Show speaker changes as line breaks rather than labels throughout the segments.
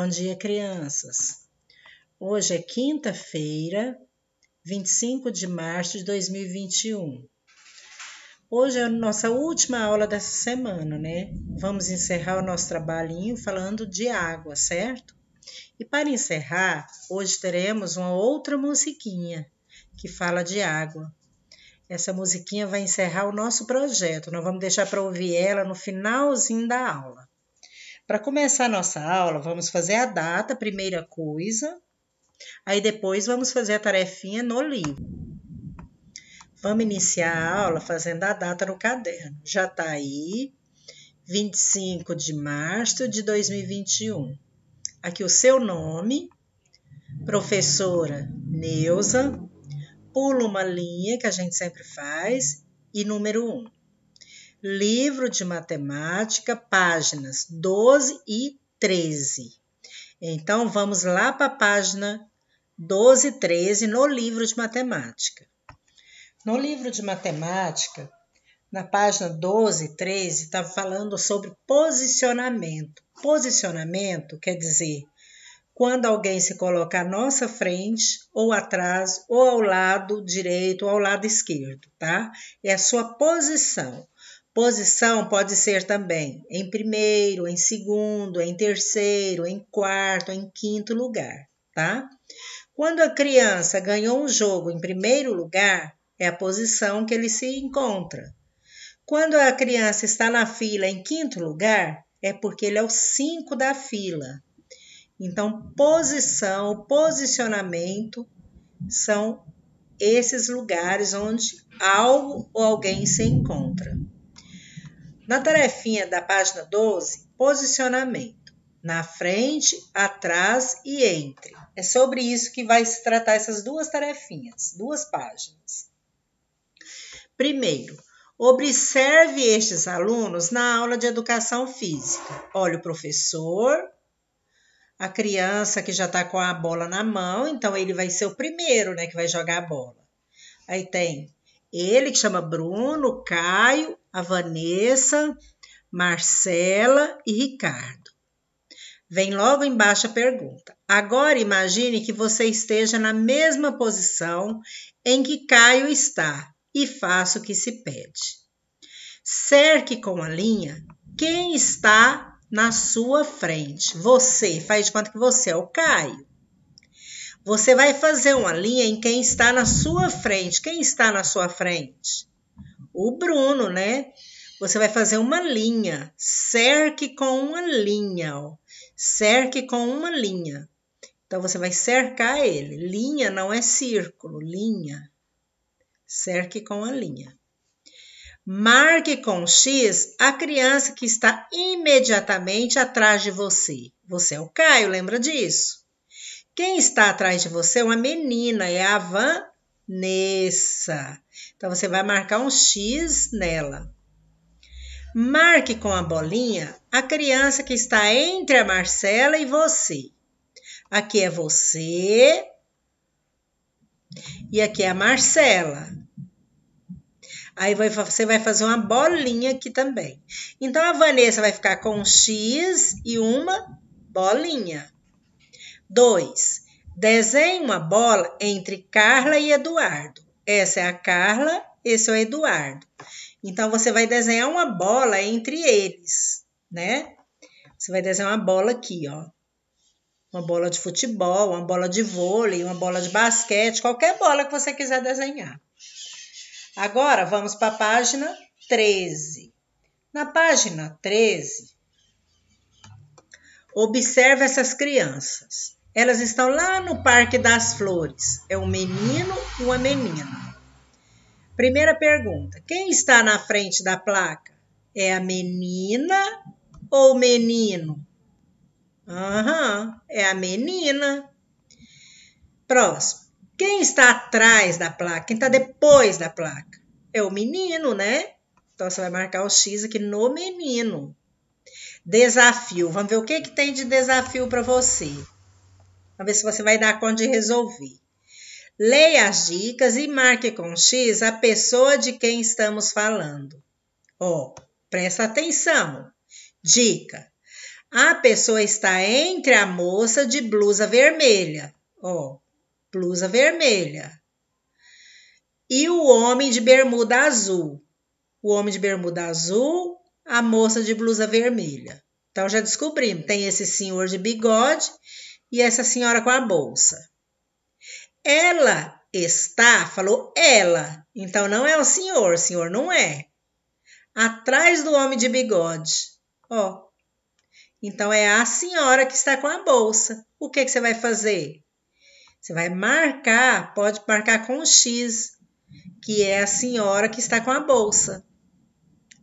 Bom dia, crianças. Hoje é quinta-feira, 25 de março de 2021. Hoje é a nossa última aula dessa semana, né? Vamos encerrar o nosso trabalhinho falando de água, certo? E para encerrar, hoje teremos uma outra musiquinha que fala de água. Essa musiquinha vai encerrar o nosso projeto. Nós vamos deixar para ouvir ela no finalzinho da aula. Para começar a nossa aula, vamos fazer a data, primeira coisa. Aí depois vamos fazer a tarefinha no livro. Vamos iniciar a aula fazendo a data no caderno. Já está aí, 25 de março de 2021. Aqui o seu nome, professora Neuza, pula uma linha que a gente sempre faz e número 1. Um. Livro de Matemática, páginas 12 e 13. Então, vamos lá para a página 12 e 13 no livro de matemática. No livro de matemática, na página 12 e 13, está falando sobre posicionamento. Posicionamento quer dizer quando alguém se coloca à nossa frente, ou atrás, ou ao lado direito, ou ao lado esquerdo, tá? É a sua posição. Posição pode ser também em primeiro, em segundo, em terceiro, em quarto, em quinto lugar, tá? Quando a criança ganhou um jogo em primeiro lugar, é a posição que ele se encontra. Quando a criança está na fila em quinto lugar, é porque ele é o cinco da fila. Então, posição, posicionamento são esses lugares onde algo ou alguém se encontra. Na tarefinha da página 12, posicionamento. Na frente, atrás e entre. É sobre isso que vai se tratar essas duas tarefinhas, duas páginas. Primeiro, observe estes alunos na aula de educação física. Olha o professor, a criança que já está com a bola na mão, então ele vai ser o primeiro né, que vai jogar a bola. Aí tem ele que chama Bruno, Caio a Vanessa, Marcela e Ricardo. Vem logo embaixo a pergunta. Agora imagine que você esteja na mesma posição em que Caio está e faça o que se pede. Cerque com a linha quem está na sua frente. Você, faz de conta que você é o Caio. Você vai fazer uma linha em quem está na sua frente. Quem está na sua frente? o Bruno, né? Você vai fazer uma linha, cerque com uma linha, ó. cerque com uma linha. Então você vai cercar ele. Linha não é círculo, linha. Cerque com a linha. Marque com X a criança que está imediatamente atrás de você. Você é o Caio, lembra disso? Quem está atrás de você é uma menina, é a Van nessa. Então você vai marcar um X nela. Marque com a bolinha a criança que está entre a Marcela e você. Aqui é você e aqui é a Marcela. Aí você vai fazer uma bolinha aqui também. Então a Vanessa vai ficar com um X e uma bolinha. Dois. Desenhe uma bola entre Carla e Eduardo. Essa é a Carla, esse é o Eduardo. Então você vai desenhar uma bola entre eles, né? Você vai desenhar uma bola aqui, ó. Uma bola de futebol, uma bola de vôlei, uma bola de basquete, qualquer bola que você quiser desenhar. Agora vamos para a página 13. Na página 13, observe essas crianças. Elas estão lá no Parque das Flores. É um menino e uma menina. Primeira pergunta: quem está na frente da placa? É a menina ou o menino? Aham, é a menina. Próximo. Quem está atrás da placa? Quem está depois da placa? É o menino, né? Então você vai marcar o X aqui no menino. Desafio. Vamos ver o que, que tem de desafio para você para ver se você vai dar conta de resolver. Leia as dicas e marque com X a pessoa de quem estamos falando. Ó, oh, presta atenção. Dica: a pessoa está entre a moça de blusa vermelha. Ó, oh, blusa vermelha. E o homem de bermuda azul. O homem de bermuda azul, a moça de blusa vermelha. Então já descobrimos, tem esse senhor de bigode e essa senhora com a bolsa. Ela está, falou ela, então não é o senhor, o senhor não é. Atrás do homem de bigode, ó. Então é a senhora que está com a bolsa. O que, que você vai fazer? Você vai marcar, pode marcar com um X, que é a senhora que está com a bolsa.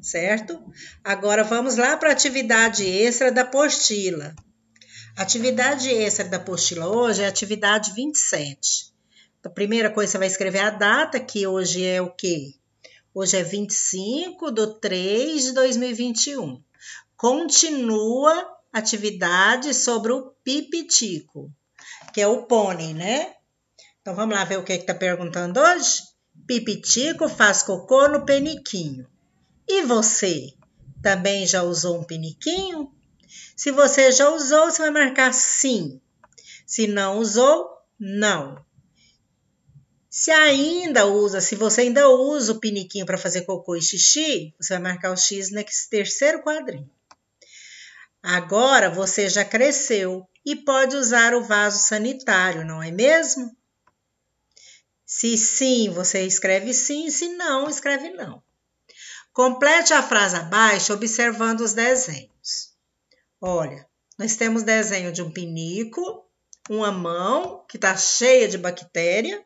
Certo? Agora vamos lá para a atividade extra da apostila. Atividade extra da apostila hoje é a atividade 27. A primeira coisa, você vai escrever é a data, que hoje é o quê? Hoje é 25 de 3 de 2021. Continua atividade sobre o pipitico, que é o pônei, né? Então vamos lá ver o que é está perguntando hoje? Pipitico faz cocô no peniquinho. E você também já usou um peniquinho? Se você já usou, você vai marcar sim. Se não usou, não. Se ainda usa, se você ainda usa o piniquinho para fazer cocô e xixi, você vai marcar o X nesse terceiro quadrinho. Agora você já cresceu e pode usar o vaso sanitário, não é mesmo? Se sim, você escreve sim, se não, escreve não. Complete a frase abaixo observando os desenhos. Olha, nós temos desenho de um pinico, uma mão que está cheia de bactéria,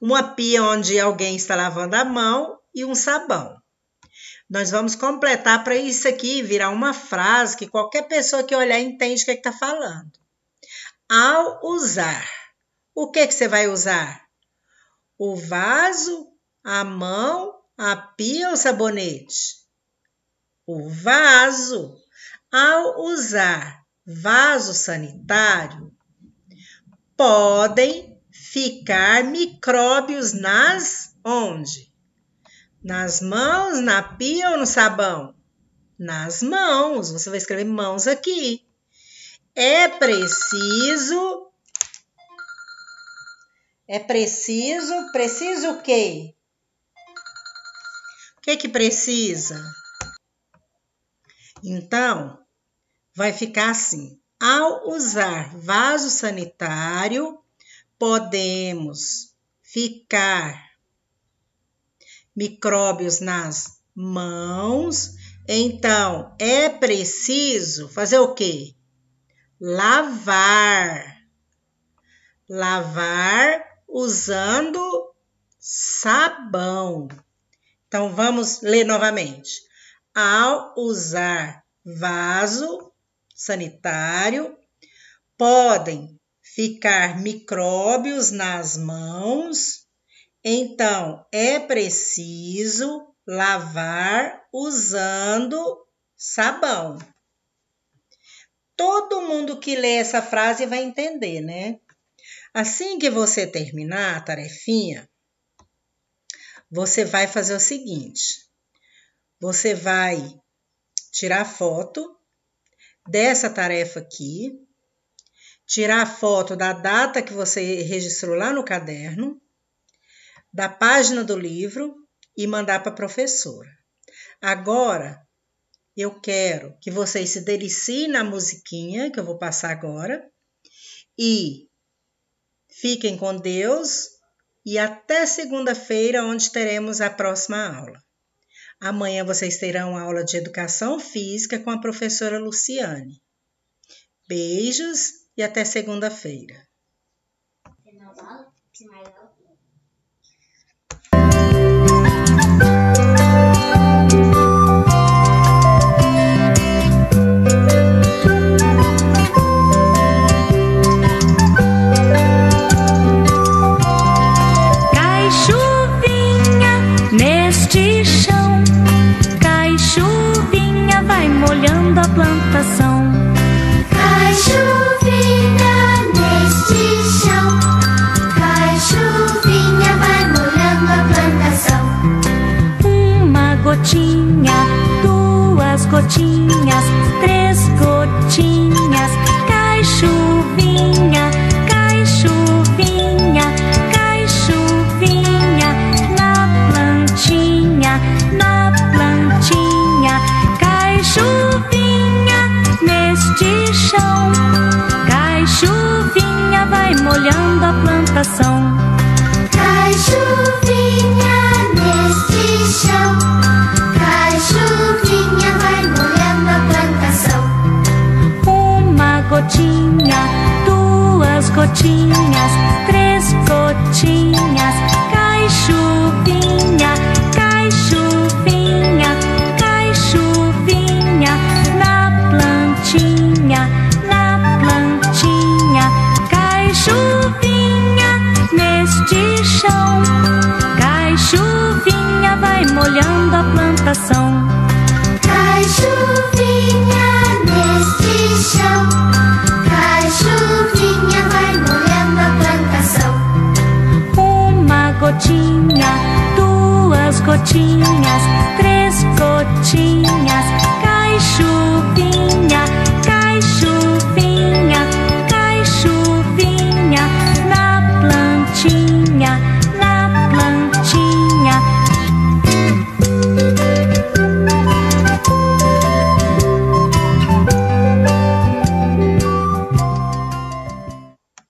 uma pia onde alguém está lavando a mão e um sabão. Nós vamos completar para isso aqui virar uma frase que qualquer pessoa que olhar entende o que é está falando. Ao usar, o que, que você vai usar? O vaso, a mão, a pia ou o sabonete? O vaso ao usar vaso sanitário, podem ficar micróbios nas onde? Nas mãos, na pia ou no sabão? Nas mãos. Você vai escrever mãos aqui. É preciso é preciso, preciso o quê? O que que precisa? Então, vai ficar assim: ao usar vaso sanitário, podemos ficar micróbios nas mãos. Então, é preciso fazer o quê? Lavar. Lavar usando sabão. Então, vamos ler novamente ao usar vaso sanitário, podem ficar micróbios nas mãos, então é preciso lavar usando sabão. Todo mundo que lê essa frase vai entender, né? Assim que você terminar a tarefinha, você vai fazer o seguinte: você vai tirar foto dessa tarefa aqui, tirar foto da data que você registrou lá no caderno, da página do livro e mandar para a professora. Agora, eu quero que vocês se deliciem na musiquinha que eu vou passar agora e fiquem com Deus e até segunda-feira, onde teremos a próxima aula. Amanhã vocês terão aula de educação física com a professora Luciane. Beijos e até segunda-feira.
coração. Cai chuvinha neste chão, cai chuvinha vai molhando a plantação. Uma gotinha, duas gotinhas, três gotinhas, cai chuvinha. de chão. Cai chuvinha, vai molhando a plantação. Cai chuvinha neste chão. Cai chuvinha, vai molhando a plantação. Uma gotinha, duas gotinhas, três gotinhas.